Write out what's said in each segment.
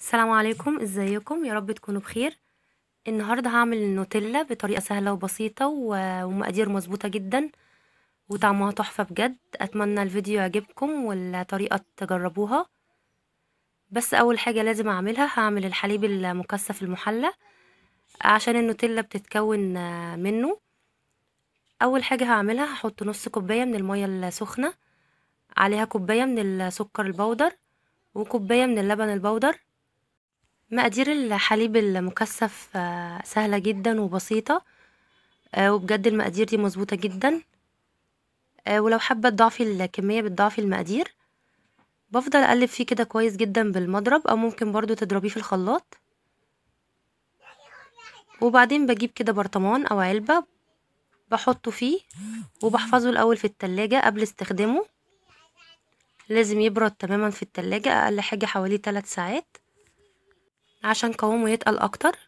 السلام عليكم ازيكم يا رب تكونوا بخير النهارده هعمل النوتيلا بطريقه سهله وبسيطه ومقادير مظبوطه جدا وطعمها تحفه بجد اتمنى الفيديو يعجبكم والطريقه تجربوها بس اول حاجه لازم اعملها هعمل الحليب المكثف المحلى عشان النوتيلا بتتكون آه، منه اول حاجه هعملها هحط نص كوبايه من الميه السخنه عليها كوبايه من السكر البودر وكوبايه من اللبن البودر مقادير الحليب المكثف آه، سهلة جدا وبسيطة آه، وبجد المقادير دي مظبوطة جدا آه، ولو حابة تضعفي الكمية بتضعفي المقادير بفضل اقلب فيه كده كويس جدا بالمضرب او ممكن برضو تضربيه في الخلاط وبعدين بجيب كده برطمان او علبة بحطه فيه وبحفظه الاول في التلاجة قبل استخدامه لازم يبرد تماما في التلاجة اقل حاجة حوالي 3 ساعات عشان قوامه يتقل اكتر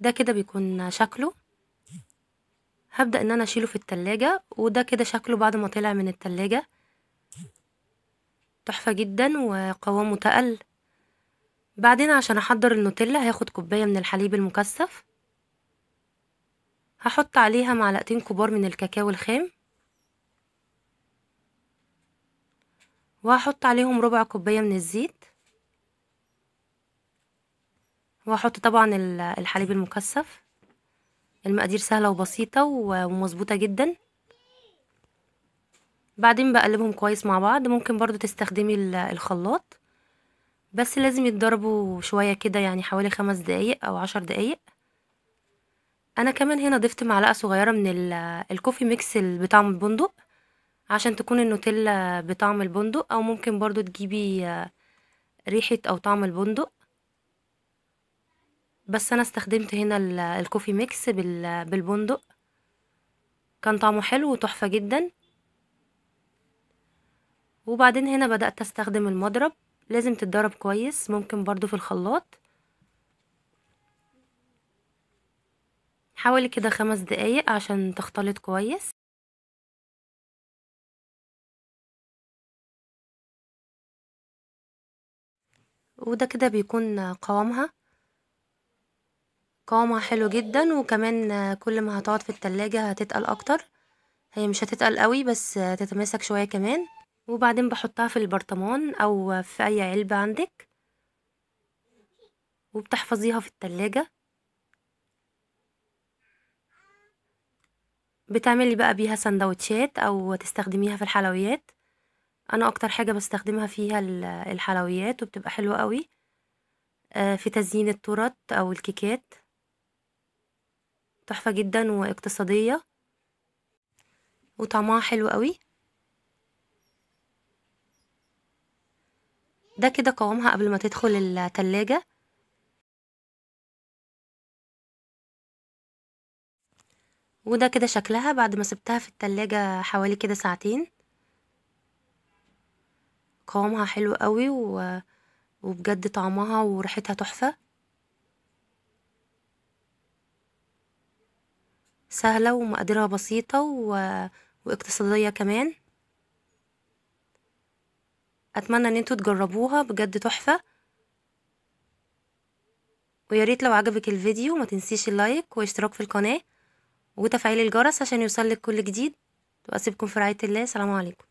ده كده بيكون شكله هبدأ ان انا اشيله في التلاجة وده كده شكله بعد ما طلع من التلاجة تحفة جدا وقوامه تقل بعدين عشان احضر النوتيلا هاخد كوباية من الحليب المكثف هحط عليها معلقتين كبار من الكاكاو الخام وهحط عليهم ربع كوباية من الزيت وهحط طبعا الحليب المكثف المقادير سهلة وبسيطة ومظبوطة جدا بعدين بقلبهم كويس مع بعض ممكن برضو تستخدمي الخلاط بس لازم يتضربوا شوية كده يعني حوالي خمس دقايق او عشر دقايق انا كمان هنا ضفت معلقة صغيرة من الكوفي ميكس بطعم البندق عشان تكون النوتيلا بطعم البندق او ممكن برضو تجيبي آه، ريحة او طعم البندق بس انا استخدمت هنا الكوفي ميكس بالبندق كان طعمه حلو وتحفة جدا وبعدين هنا بدأت استخدم المضرب لازم تتضرب كويس ممكن برضو في الخلاط حوالي كده خمس دقايق عشان تختلط كويس وده كده بيكون قوامها قوامها حلو جدا وكمان كل ما هتقعد في التلاجة هتتقل اكتر هي مش هتتقل قوي بس تتماسك شوية كمان وبعدين بحطها في البرطمان او في اي علبة عندك وبتحفظيها في التلاجة بتعملي بقى بيها سندوتشات او تستخدميها في الحلويات انا اكتر حاجة بستخدمها فيها الحلويات وبتبقى حلوة قوي آه، في تزيين التورت او الكيكات تحفة جدا واقتصادية وطعمها حلو قوي ده كده قوامها قبل ما تدخل التلاجة وده كده شكلها بعد ما سبتها في التلاجة حوالي كده ساعتين قوامها حلو قوي و... وبجد طعمها وريحتها تحفة سهلة ومقاديرها بسيطة و... واقتصادية كمان أتمنى أن انتوا تجربوها بجد تحفة وياريت لو عجبك الفيديو ما تنسيش اللايك واشتراك في القناة وتفعيل الجرس عشان يوصلك كل جديد وأسيبكم في رعاية الله سلام عليكم